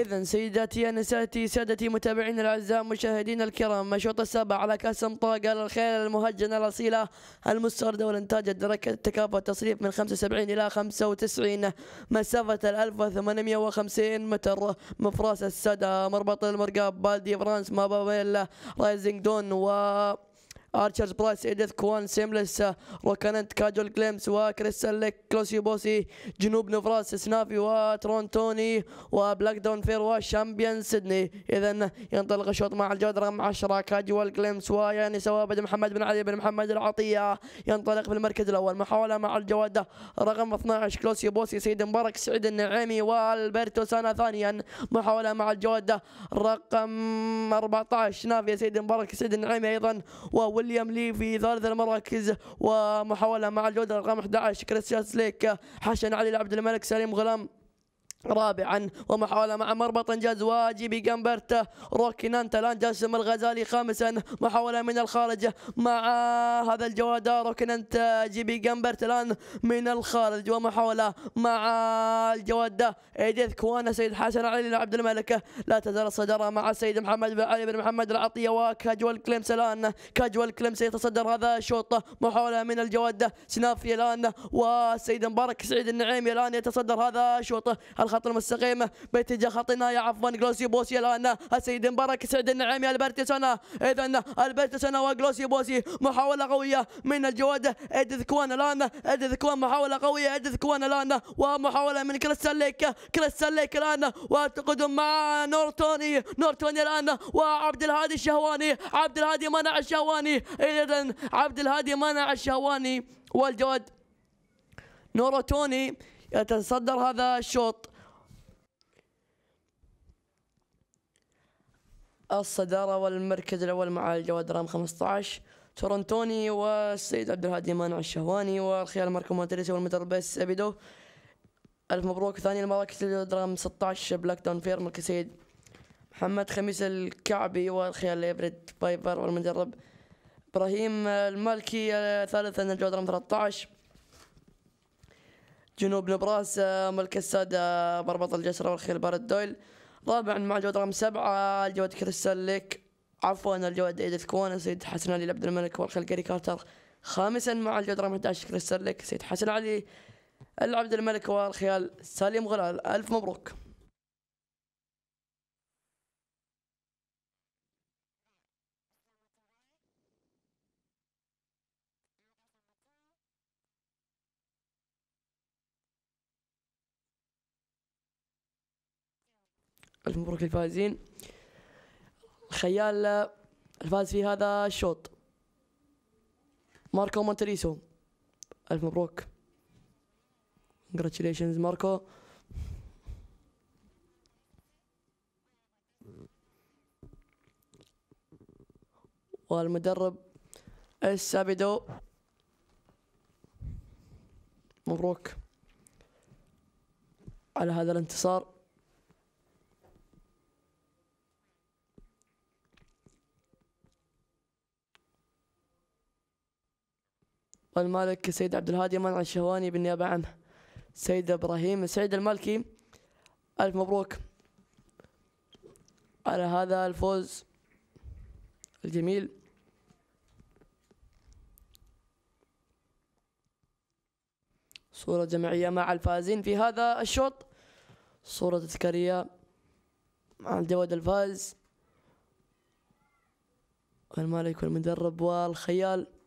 إذا سيداتي يا نساتي سادتي متابعينا الأعزاء مشاهدينا الكرام مشوط السابع على كأس طاقة الخيل المهجنة الأصيلة المستوردة والإنتاج الدركة التكافؤ التصريف من 75 إلى 95 مسافة 1850 متر مفراس السدى مربط المرقاب بالدي فرانس ما مابابيلا رايزنج دون و ارشرز برايس ايديث كوان سيملس روكاننت كاجول كليمس وكريستال ليك كلوسي بوسي جنوب نفراس سنافي وترونتوني وبلاك دون فير وشامبيون سيدني اذا ينطلق الشوط مع الجود رقم 10 كاجوال كليمس ويعني سوابد محمد بن علي بن محمد العطيه ينطلق في المركز الاول محاوله مع الجواد رقم 12 كلوسي بوسي سيد مبارك سعيد النعيمي والبرتو سانا ثانيا محاوله مع الجواد رقم 14 نافي سيد مبارك سيد النعيمي ايضا و ويليام ليفي ثالث المراكز ومحاولة مع الجودة رقم 11 كريستيان سليك حشن علي عبد الملك سليم غلام رابعا ومحاولة مع مربط إنجاز واجبي جنبرته روكينانتا الآن جاسم الغزالي خامسا محاولة من الخارج مع هذا الجواد روكينانتا جيبي جنبرت الآن من الخارج ومحاولة مع الجواد إيديث كوانا سيد حسن علي عبد الملك لا تزال الصدارة مع السيد محمد بن علي بن محمد العطية وكاجوال كليمس الآن كاجوال كليمس يتصدر هذا الشوط محاولة من الجواد سنافي الآن والسيد مبارك سعيد النعيمي الآن يتصدر هذا الشوط الخط المستقيم باتجاه خطنا يا عفوا جلوسي بوسي الان السيد مبارك سعد النعيمي البرتسونا اذا البرتسونا وجلوسي بوسي محاوله قويه من الجواد ادث كوان الان ادث كوان محاوله قويه ادث كوان الان ومحاوله من كريستال ليك كريستال ليك الان وتقدم مع نورتوني نورتوني الان وعبد الهادي الشهواني عبد الهادي منع الشهواني اذا عبد الهادي منع الشهواني والجواد نورتوني يتصدر هذا الشوط الصدارة والمركز الأول مع الجواد رام 15 تورنتوني والسيد عبد الهادي مانع الشهواني والخيال ماركو ماتريسي بس أبيدو ألف مبروك ثاني المراكز الدرام 16 بلاك داون فير مركز سيد محمد خميس الكعبي والخيال ليفريد بايبر والمدرب إبراهيم المالكي ثالثا الجواد رام 13 جنوب نبراس ملك السادة بربط الجسر والخيل بارد دويل طبعا مع الجواد رقم سبعة الجواد ليك عفوا الجواد إيديث كوانا سيد حسن علي عبد الملك جاري كارتر خامسا مع الجواد رقم 11 ليك سيد حسن علي العبد الملك والخيال سالم غلال ألف مبروك الف مبروك للفائزين الخيال الفاز في هذا الشوط ماركو مونتريسو الف مبروك congratulations ماركو والمدرب السابيدو مبروك على هذا الانتصار والمالك سيد عبد الهادي منع الشهواني بالنيابة عنه سيد إبراهيم سعيد المالكي ألف مبروك على هذا الفوز الجميل صورة جماعية مع الفائزين في هذا الشوط صورة تذكارية مع الجواد الفائز والمالك والمدرب والخيال